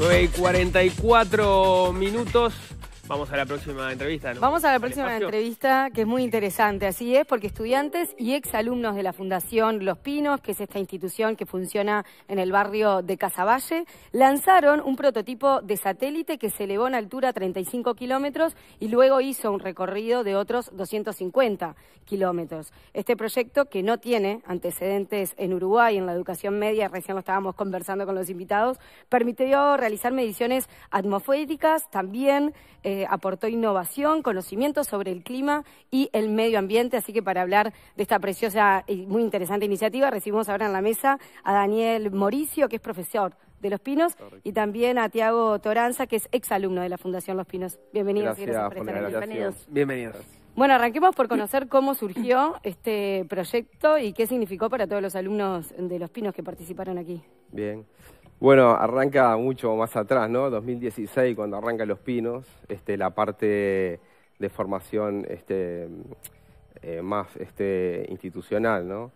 9 y 44 minutos. Vamos a la próxima entrevista. ¿no? Vamos a la próxima entrevista, que es muy interesante, así es, porque estudiantes y exalumnos de la Fundación Los Pinos, que es esta institución que funciona en el barrio de Casaballe, lanzaron un prototipo de satélite que se elevó en altura 35 kilómetros y luego hizo un recorrido de otros 250 kilómetros. Este proyecto, que no tiene antecedentes en Uruguay, en la educación media, recién lo estábamos conversando con los invitados, permitió realizar mediciones atmosféricas, también... Eh, aportó innovación, conocimiento sobre el clima y el medio ambiente. Así que para hablar de esta preciosa y muy interesante iniciativa, recibimos ahora en la mesa a Daniel Mauricio, que es profesor de Los Pinos, y también a Tiago Toranza, que es exalumno de la Fundación Los Pinos. Bienvenidos gracias, por estar Bienvenidos. Bienvenidos. Bueno, arranquemos por conocer cómo surgió este proyecto y qué significó para todos los alumnos de Los Pinos que participaron aquí. Bien. Bueno, arranca mucho más atrás, ¿no? 2016, cuando arranca Los Pinos, este, la parte de formación este, eh, más este, institucional, ¿no?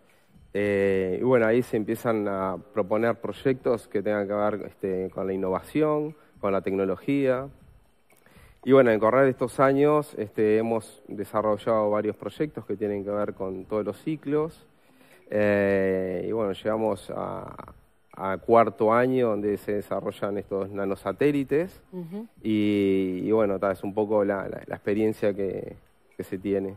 Eh, y bueno, ahí se empiezan a proponer proyectos que tengan que ver este, con la innovación, con la tecnología. Y bueno, en correr estos años este, hemos desarrollado varios proyectos que tienen que ver con todos los ciclos. Eh, y bueno, llegamos a, a cuarto año donde se desarrollan estos nanosatélites y, bueno, tal es un poco la, la, experiencia que, se tiene.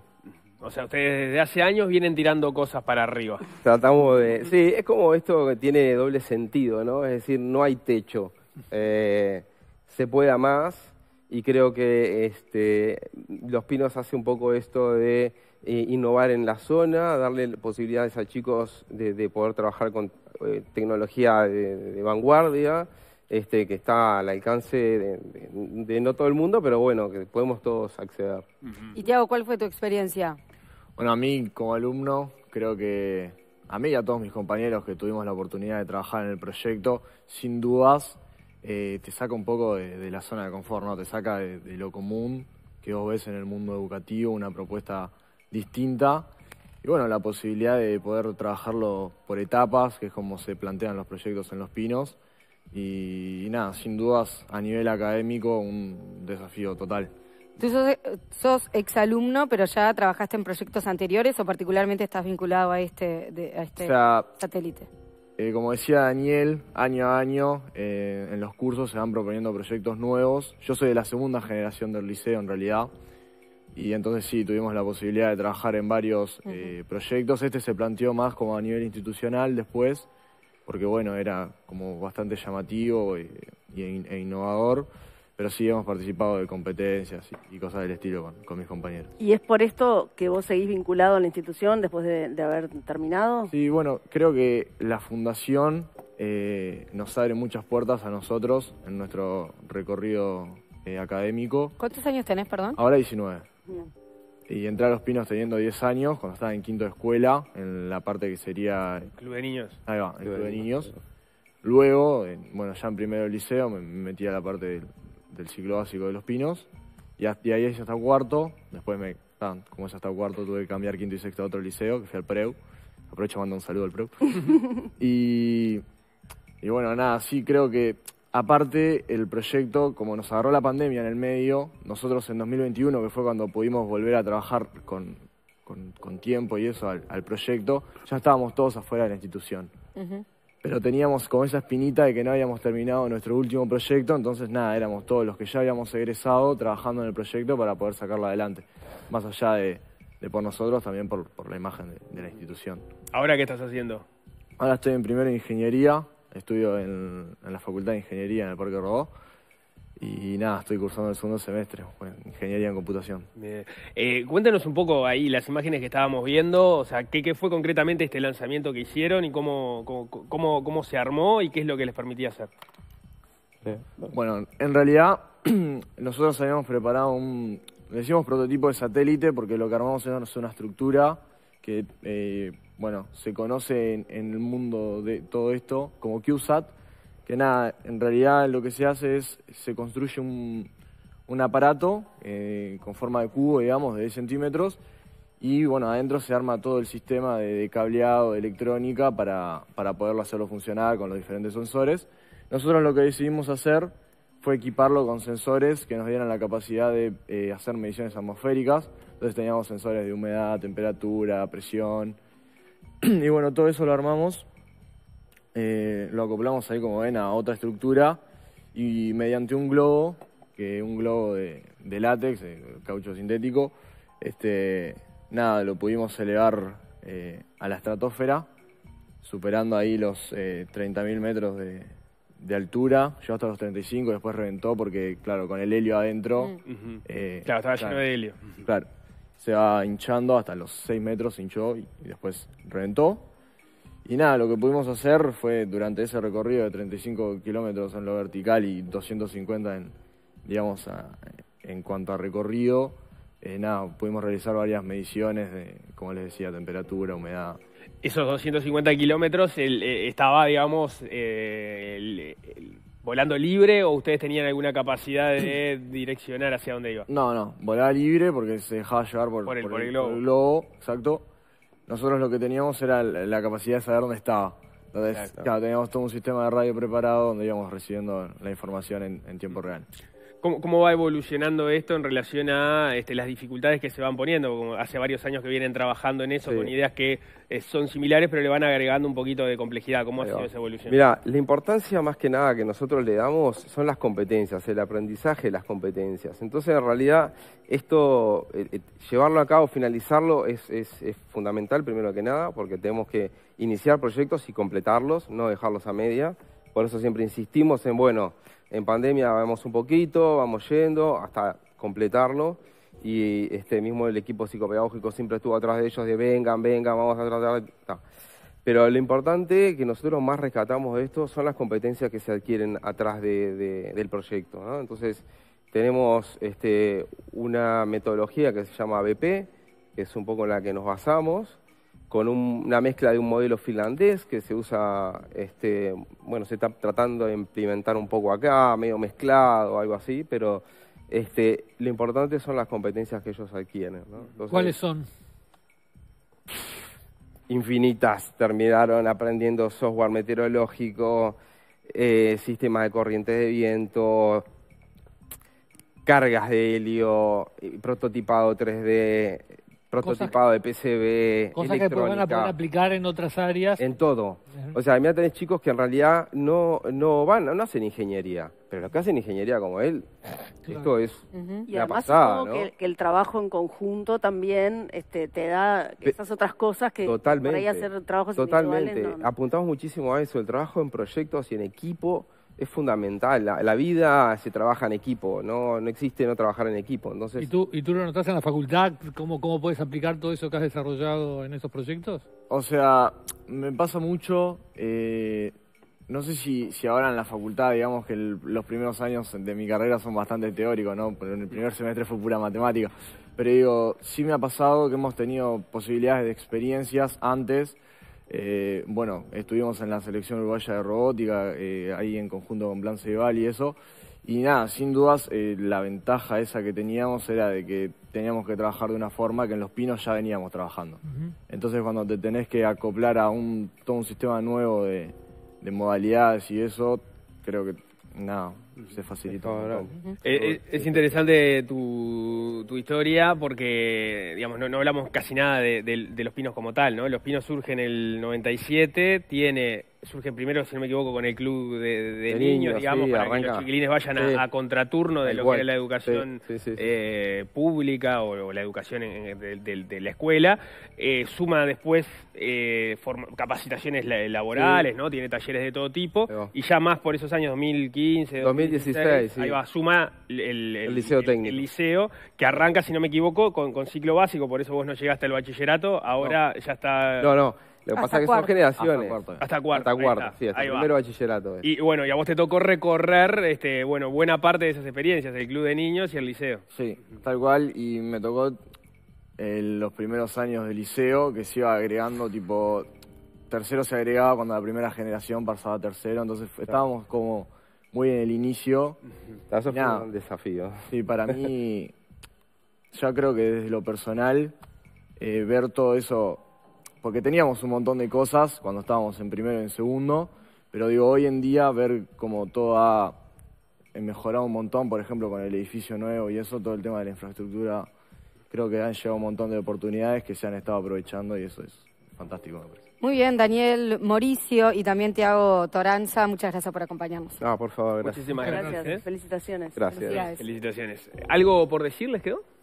O sea, ustedes desde hace años vienen tirando cosas para arriba. Tratamos de... Sí, es como esto que tiene doble sentido, ¿no? Es decir, no hay techo. Eh, se pueda más, y creo que este, Los Pinos hace un poco esto de eh, innovar en la zona, darle posibilidades a chicos de, poder trabajar con eh, tecnología de, vanguardia, este, que está al alcance de, de, no todo el mundo, pero bueno, que podemos todos acceder. Y Tiago, ¿cuál fue tu experiencia? Bueno, a mí como alumno creo que a mí y a todos mis compañeros que tuvimos la oportunidad de trabajar en el proyecto, sin dudas eh, te saca un poco de, la zona de confort, Te saca de, lo común que vos ves en el mundo educativo, una propuesta distinta. Y bueno, la posibilidad de poder trabajarlo por etapas, que es como se plantean los proyectos en Los Pinos. Y, nada, sin dudas, a nivel académico, un desafío total. Tú eh, sos, exalumno, pero ya trabajaste en proyectos anteriores o particularmente estás vinculado a este, este satélite. Eh, como decía Daniel, año a año eh, en los cursos se van proponiendo proyectos nuevos. Yo soy de la segunda generación del liceo en realidad. Y entonces sí, tuvimos la posibilidad de trabajar en varios eh, proyectos. Este se planteó más como a nivel institucional después, porque bueno, era como bastante llamativo e innovador pero sí hemos participado de competencias y, cosas del estilo con, mis compañeros. ¿Y es por esto que vos seguís vinculado a la institución después de, haber terminado? Sí, bueno, creo que la fundación eh, nos abre muchas puertas a nosotros en nuestro recorrido eh, académico. ¿Cuántos años tenés, perdón? Ahora 19. Y entré a Los Pinos teniendo 10 años, cuando estaba en quinto de escuela, en la parte que sería... Club de Niños. Ahí va, el Club, de, Niños. Luego, bueno, ya en primero del liceo me metí a la parte de del ciclo básico de los pinos. Y, ahí ya está cuarto. Después me. como es está cuarto, tuve que cambiar quinto y sexto a otro liceo, que fue el Preu. Aprovecho mando un saludo al Preu. y, bueno, nada, sí creo que Aparte, el proyecto, como nos agarró la pandemia en el medio, nosotros en 2021, que fue cuando pudimos volver a trabajar con, tiempo y eso al, proyecto, ya estábamos todos afuera de la institución. Ajá pero teníamos como esa espinita de que no habíamos terminado nuestro último proyecto, entonces nada, éramos todos los que ya habíamos egresado trabajando en el proyecto para poder sacarlo adelante, más allá de, por nosotros, también por, la imagen de, la institución. ¿Ahora qué estás haciendo? Ahora estoy en primero en ingeniería, estudio en, en la Facultad de Ingeniería en el Parque Rodó y, nada, estoy cursando el segundo semestre, ingeniería en computación. Eh, cuéntanos un poco ahí las imágenes que estábamos viendo, o sea, qué, fue concretamente este lanzamiento que hicieron y cómo, cómo, cómo, se armó y qué es lo que les permitía hacer. Bueno, en realidad nosotros habíamos preparado un, decimos prototipo de satélite porque lo que armamos es una estructura que, eh, bueno, se conoce en, en el mundo de todo esto como QSAT, que nada, en realidad lo que se hace es, se construye un, aparato eh, con forma de cubo, digamos, de 10 centímetros, y bueno, adentro se arma todo el sistema de, cableado, electrónica, para, para poderlo hacerlo funcionar con los diferentes sensores. Nosotros lo que decidimos hacer fue equiparlo con sensores que nos dieran la capacidad de eh, hacer mediciones atmosféricas. Entonces teníamos sensores de humedad, temperatura, presión. Y bueno, todo eso lo armamos eh, lo acoplamos ahí como ven a otra estructura y mediante un globo, que es un globo de, látex, eh, caucho sintético, este, nada, lo pudimos elevar eh, a la estratosfera, superando ahí los eh, 30.000 metros de, altura, llegó hasta los 35, después reventó porque, claro, con el helio adentro... Mm. claro, estaba lleno de helio. Claro, se va hinchando hasta los 6 metros, hinchó y después reventó. Y nada, lo que pudimos hacer fue durante ese recorrido de 35 kilómetros en lo vertical y 250 en, digamos, en cuanto a recorrido, eh, nada, pudimos realizar varias mediciones de, como les decía, temperatura, humedad. Esos 250 kilómetros eh, estaba, digamos, eh, volando libre o ustedes tenían alguna capacidad de direccionar hacia dónde iba? No, no, volaba libre porque se dejaba llevar por, el, globo, exacto nosotros lo que teníamos era la capacidad de saber dónde estaba. Entonces, teníamos todo un sistema de radio preparado donde íbamos recibiendo la información en, en tiempo real. ¿Cómo, va evolucionando esto en relación a este, las dificultades que se van poniendo? Como hace varios años que vienen trabajando en eso, con ideas que eh, son similares, pero le van agregando un poquito de complejidad. ¿Cómo ha sido esa evolución? Mira, la importancia más que nada que nosotros le damos son las competencias, el aprendizaje de las competencias. Entonces, en realidad, esto, eh, eh, llevarlo a cabo, finalizarlo, es fundamental, primero que nada, porque tenemos que iniciar proyectos y completarlos, no dejarlos a media. Por eso siempre insistimos en, bueno, en pandemia vamos un poquito, vamos yendo hasta completarlo. Y este mismo el equipo psicopedagógico siempre estuvo atrás de ellos de vengan, vengan, vamos a tratar. Pero lo importante que nosotros más rescatamos de esto son las competencias que se adquieren atrás del proyecto. Entonces, tenemos este, una metodología que se llama BP, que es un poco en la que nos basamos con una mezcla de un modelo finlandés que se usa, este, bueno, se está tratando de implementar un poco acá, medio mezclado, algo así, pero este, lo importante son las competencias que ellos adquieren. ¿Cuáles son? Infinitas. Terminaron aprendiendo software meteorológico, sistema eh, sistemas de corrientes de viento, cargas de helio, prototipado 3D, prototipado de PCB, cosas que van aplicar en otras áreas. En todo. O sea, mira, tenés chicos que en realidad no, no van, no hacen ingeniería, pero los que hacen ingeniería como él, esto es y además que, el trabajo en conjunto también este, te da esas otras cosas que Totalmente. por ahí hacer trabajos Totalmente. No, Apuntamos muchísimo a eso, el trabajo en proyectos y en equipo es fundamental. La, vida se trabaja en equipo, no, existe no trabajar en equipo. ¿Y, tú, ¿Y tú lo notas en la facultad? ¿Cómo, ¿Cómo puedes aplicar todo eso que has desarrollado en esos proyectos? O sea, me pasa mucho. Eh, no sé si, ahora en la facultad, digamos que los primeros años de mi carrera son bastante teóricos, ¿no? en el primer semestre fue pura matemática. Pero digo, sí me ha pasado que hemos tenido posibilidades de experiencias antes eh, bueno, estuvimos en la selección uruguaya de robótica, eh, ahí en conjunto con Plan Ceibal y eso. Y nada, sin dudas, eh, la ventaja esa que teníamos era de que teníamos que trabajar de una forma que en los pinos ya veníamos trabajando. Entonces, cuando te tenés que acoplar a un, todo un sistema nuevo de modalidades y eso, creo que nada, se facilita. Eh, eh, es, interesante tu, historia porque, digamos, no, no hablamos casi nada de, los pinos como tal, ¿no? Los pinos surgen en el 97, tiene surgen primero, si no me equivoco, con el club de, niños, digamos, para que los chiquilines vayan a, contraturno de lo que era la educación eh, pública o, la educación en, de, la escuela. suma después capacitaciones laborales, ¿no? Tiene talleres de todo tipo. Y ya más por esos años, 2015, 2000 Ahí va, suma el, liceo que arranca, si no me equivoco, con, ciclo básico, por eso vos no llegaste al bachillerato, ahora ya está... No, no. Lo que pasa es que son generaciones. Hasta cuarto. Hasta cuarto, sí, hasta primero bachillerato. Y bueno, y a vos te tocó recorrer este, bueno, buena parte de esas experiencias, el club de niños y el liceo. Sí, tal cual, y me tocó eh, los primeros años del liceo, que se iba agregando, tipo, tercero se agregaba cuando la primera generación pasaba a tercero, entonces estábamos como muy en el inicio. Eso fue un desafío. Sí, para mí, ya creo que desde lo personal, eh, ver todo eso, porque teníamos un montón de cosas cuando estábamos en primero y en segundo, pero digo, hoy en día ver cómo todo ha mejorado un montón, por ejemplo, con el edificio nuevo y eso, todo el tema de la infraestructura, creo que han llegado un montón de oportunidades que se han estado aprovechando y eso es fantástico, me parece. Muy bien, Daniel Mauricio y también Tiago Toranza, muchas gracias por acompañarnos. Ah, por favor, gracias. Muchísimas gracias. ¿eh? ¿eh? Felicitaciones. Gracias. Felicitaciones. ¿Algo por decirles quedó?